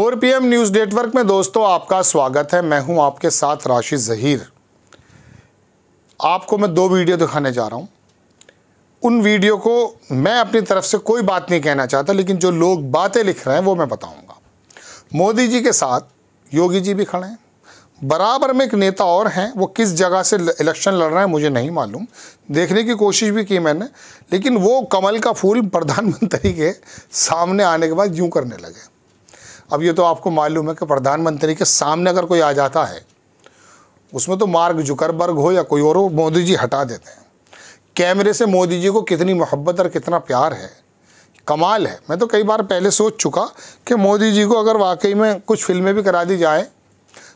और M news network में दोस्तों आपका स्वागत है मैं हूं आपके साथ राशि जहीर आपको मैं दो वीडियो दिखाने जा रहा हूं उन वीडियो को मैं अपनी तरफ से कोई बात नहीं कहना चाहता लेकिन जो लोग बातें लिख रहे हैं वो मैं बताऊंगा मोदी जी के साथ योगी जी भी खड़े हैं बराबर में एक नेता और हैं वो किस जगह से इलेक्शन लड़ रहे हैं मुझे नहीं मालूम देखने की कोशिश भी की मैंने लेकिन वो कमल का फूल प्रधानमंत्री के सामने आने के बाद यूँ करने लगे अब ये तो आपको मालूम है कि प्रधानमंत्री के सामने अगर कोई आ जाता है उसमें तो मार्ग जुकरबर्ग हो या कोई और हो मोदी जी हटा देते हैं कैमरे से मोदी जी को कितनी मोहब्बत और कितना प्यार है कमाल है मैं तो कई बार पहले सोच चुका कि मोदी जी को अगर वाकई में कुछ फिल्में भी करा दी जाए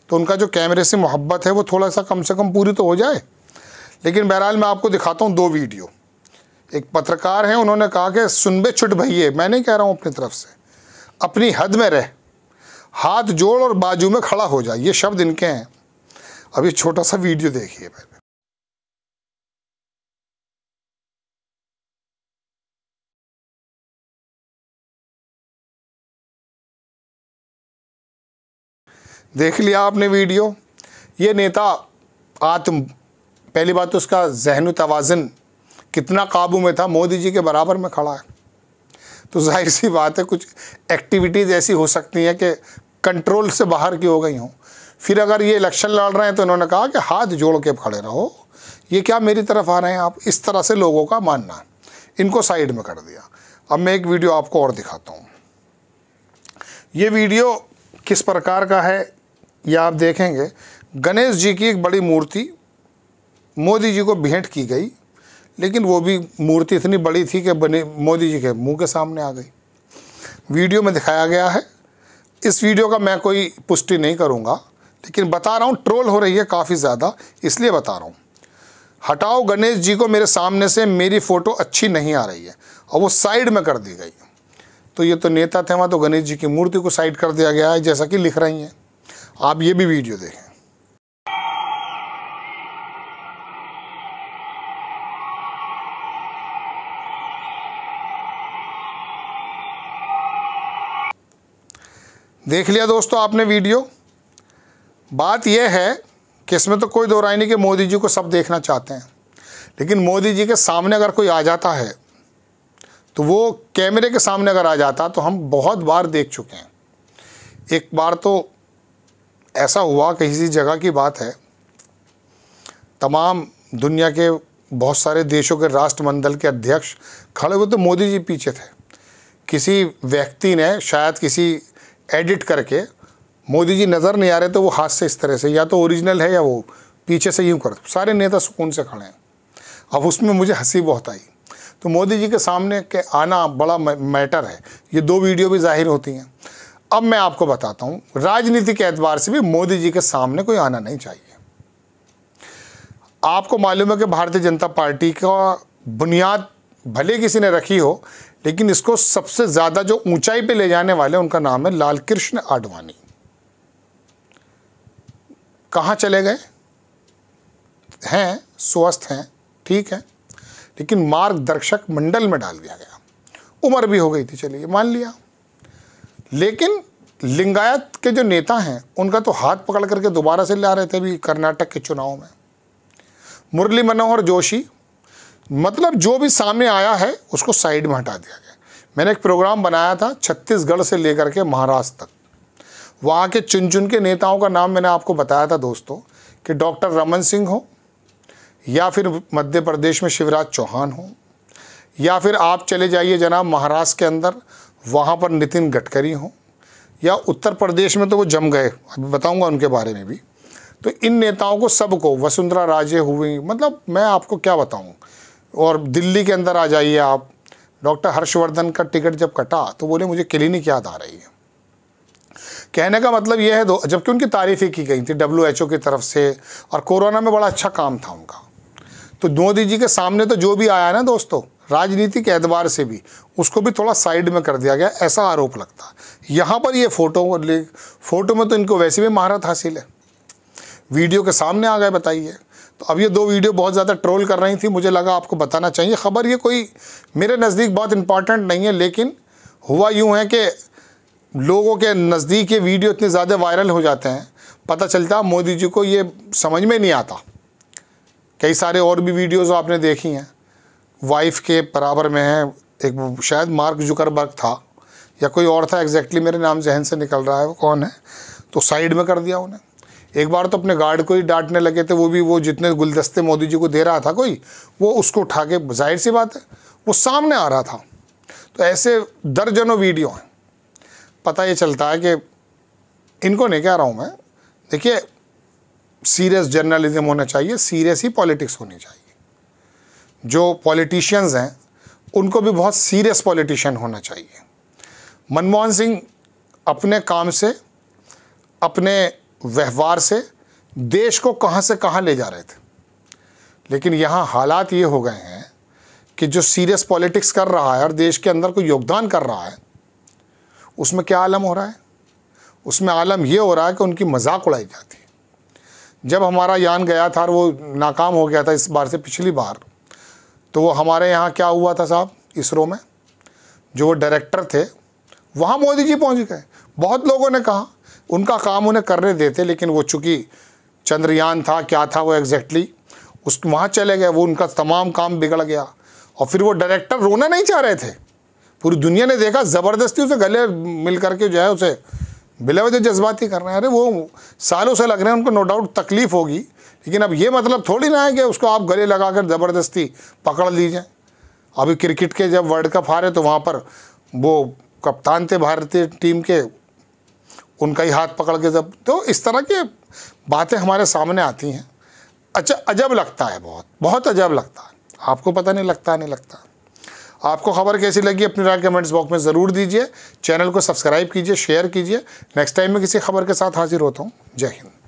तो उनका जो कैमरे से मोहब्बत है वो थोड़ा सा कम से कम पूरी तो हो जाए लेकिन बहरहाल मैं आपको दिखाता हूँ दो वीडियो एक पत्रकार हैं उन्होंने कहा कि सुनबे छुट भैये मैं नहीं कह रहा हूँ अपनी तरफ से अपनी हद में रह हाथ जोड़ और बाजू में खड़ा हो जाए ये शब्द इनके हैं अब ये छोटा सा वीडियो देखिए पहले देख लिया आपने वीडियो ये नेता आत्म पहली बात तो उसका जहन तोज़न कितना काबू में था मोदी जी के बराबर में खड़ा है तो जाहिर सी बात है कुछ एक्टिविटीज़ ऐसी हो सकती हैं कि कंट्रोल से बाहर की हो गई हों फिर अगर ये इलेक्शन लड़ रहे हैं तो इन्होंने कहा कि हाथ जोड़ के खड़े रहो ये क्या मेरी तरफ आ रहे हैं आप इस तरह से लोगों का मानना इनको साइड में कर दिया अब मैं एक वीडियो आपको और दिखाता हूँ ये वीडियो किस प्रकार का है यह आप देखेंगे गणेश जी की एक बड़ी मूर्ति मोदी जी को भेंट की गई लेकिन वो भी मूर्ति इतनी बड़ी थी कि बने मोदी जी के मुंह के सामने आ गई वीडियो में दिखाया गया है इस वीडियो का मैं कोई पुष्टि नहीं करूँगा लेकिन बता रहा हूँ ट्रोल हो रही है काफ़ी ज़्यादा इसलिए बता रहा हूँ हटाओ गणेश जी को मेरे सामने से मेरी फ़ोटो अच्छी नहीं आ रही है और वो साइड में कर दी गई तो ये तो नेता थे वहाँ तो गणेश जी की मूर्ति को साइड कर दिया गया है जैसा कि लिख रही हैं आप ये भी वीडियो देखें देख लिया दोस्तों आपने वीडियो बात यह है कि इसमें तो कोई दो राय नहीं कि मोदी जी को सब देखना चाहते हैं लेकिन मोदी जी के सामने अगर कोई आ जाता है तो वो कैमरे के सामने अगर आ जाता तो हम बहुत बार देख चुके हैं एक बार तो ऐसा हुआ किसी जगह की बात है तमाम दुनिया के बहुत सारे देशों के राष्ट्रमंडल के अध्यक्ष खड़े हुए तो मोदी जी पीछे थे किसी व्यक्ति ने शायद किसी एडिट करके मोदी जी नज़र नहीं आ रहे तो वो हाथ से इस तरह से या तो ओरिजिनल है या वो पीछे से यूँ कर सारे नेता सुकून से खड़े हैं अब उसमें मुझे हंसी बहुत आई तो मोदी जी के सामने के आना बड़ा मैटर है ये दो वीडियो भी जाहिर होती हैं अब मैं आपको बताता हूँ राजनीति के एतबार से भी मोदी जी के सामने कोई आना नहीं चाहिए आपको मालूम है कि भारतीय जनता पार्टी का बुनियाद भले किसी ने रखी हो लेकिन इसको सबसे ज़्यादा जो ऊंचाई पे ले जाने वाले उनका नाम है लाल कृष्ण आडवाणी कहाँ चले गए हैं स्वस्थ हैं ठीक है लेकिन मार्गदर्शक मंडल में डाल दिया गया उम्र भी हो गई थी चलिए मान लिया लेकिन लिंगायत के जो नेता हैं उनका तो हाथ पकड़ करके दोबारा से ला रहे थे अभी कर्नाटक के चुनाव में मुरली मनोहर जोशी मतलब जो भी सामने आया है उसको साइड में हटा दिया गया मैंने एक प्रोग्राम बनाया था छत्तीसगढ़ से लेकर के महाराष्ट्र तक वहाँ के चुन चुन के नेताओं का नाम मैंने आपको बताया था दोस्तों कि डॉक्टर रमन सिंह हो या फिर मध्य प्रदेश में शिवराज चौहान हो या फिर आप चले जाइए जनाब महाराष्ट्र के अंदर वहाँ पर नितिन गडकरी हो या उत्तर प्रदेश में तो वो जम गए अभी बताऊँगा उनके बारे में भी तो इन नेताओं को सबको वसुंधरा राजे हुई मतलब मैं आपको क्या बताऊँ और दिल्ली के अंदर आ जाइए आप डॉक्टर हर्षवर्धन का टिकट जब कटा तो बोले मुझे क्लिनिक याद आ रही है कहने का मतलब यह है दो जबकि उनकी तारीफ़ें की गई थी डब्ल्यू एच ओ की तरफ से और कोरोना में बड़ा अच्छा काम था उनका तो मोदी जी के सामने तो जो भी आया ना दोस्तों राजनीति के एतबार से भी उसको भी थोड़ा साइड में कर दिया गया ऐसा आरोप लगता है यहाँ पर ये फ़ोटो फोटो में तो इनको वैसे भी महारत हासिल है वीडियो के सामने आ गए बताइए तो अब ये दो वीडियो बहुत ज़्यादा ट्रोल कर रही थी मुझे लगा आपको बताना चाहिए ख़बर ये कोई मेरे नज़दीक बहुत इंपॉर्टेंट नहीं है लेकिन हुआ यूँ है कि लोगों के नज़दीक ये वीडियो इतने ज़्यादा वायरल हो जाते हैं पता चलता मोदी जी को ये समझ में नहीं आता कई सारे और भी वीडियोज़ आपने देखी हैं वाइफ के बराबर में है एक शायद मार्क जुकरबर्ग था या कोई और था एग्जैक्टली exactly मेरे नाम जहन से निकल रहा है वो कौन है तो साइड में कर दिया उन्हें एक बार तो अपने गार्ड को ही डांटने लगे थे वो भी वो जितने गुलदस्ते मोदी जी को दे रहा था कोई वो उसको उठा के जाहिर सी बात है वो सामने आ रहा था तो ऐसे दर्जनों वीडियो हैं पता ये चलता है कि इनको नहीं कह रहा हूँ मैं देखिए सीरियस जर्नलिज्म होना चाहिए सीरियस ही पॉलिटिक्स होनी चाहिए जो पॉलिटिशियंस हैं उनको भी बहुत सीरियस पॉलिटिशियन होना चाहिए मनमोहन सिंह अपने काम से अपने व्यवहार से देश को कहाँ से कहाँ ले जा रहे थे लेकिन यहाँ हालात ये हो गए हैं कि जो सीरियस पॉलिटिक्स कर रहा है और देश के अंदर कोई योगदान कर रहा है उसमें क्या आलम हो रहा है उसमें आलम ये हो रहा है कि उनकी मजाक उड़ाई जाती है जब हमारा यान गया था और वो नाकाम हो गया था इस बार से पिछली बार तो वो हमारे यहाँ क्या हुआ था साहब इसरो में जो वो डायरेक्टर थे वहाँ मोदी जी पहुँच गए बहुत लोगों ने कहा उनका काम उन्हें करने देते लेकिन वो चूँकि चंद्रयान था क्या था वो एग्जैक्टली उस वहाँ चले गए वो उनका तमाम काम बिगड़ गया और फिर वो डायरेक्टर रोना नहीं चाह रहे थे पूरी दुनिया ने देखा ज़बरदस्ती उसे गले मिल करके जो है उसे बिलावजह जज्बाती कर रहे हैं अरे वो सालों से लग रहे हैं उनको नो डाउट तकलीफ़ होगी लेकिन अब ये मतलब थोड़ी ना है कि उसको आप गले लगा कर ज़बरदस्ती पकड़ लीजिए अभी क्रिकेट के जब वर्ल्ड कप हारे तो वहाँ पर वो कप्तान थे भारतीय टीम के उनका ही हाथ पकड़ के जब तो इस तरह के बातें हमारे सामने आती हैं अच्छा अजब लगता है बहुत बहुत अजब लगता है आपको पता नहीं लगता नहीं लगता आपको खबर कैसी लगी अपनी राय कमेंट्स बॉक्स में ज़रूर दीजिए चैनल को सब्सक्राइब कीजिए शेयर कीजिए नेक्स्ट टाइम में किसी खबर के साथ हाजिर होता हूँ जय हिंद